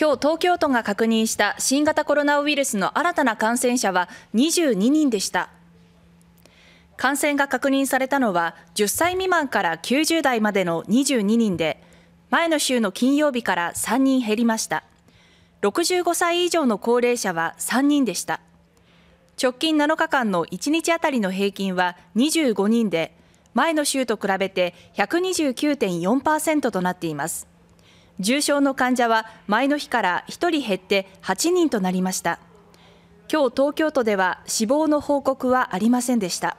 今日東京都が確認した新型コロナウイルスの新たな感染者は22人でした。感染が確認されたのは10歳未満から90代までの22人で、前の週の金曜日から3人減りました。65歳以上の高齢者は3人でした。直近7日間の1日あたりの平均は25人で、前の週と比べて129.4%となっています。重症の患者は前の日から1人減って8人となりました。今日東京都では死亡の報告はありませんでした。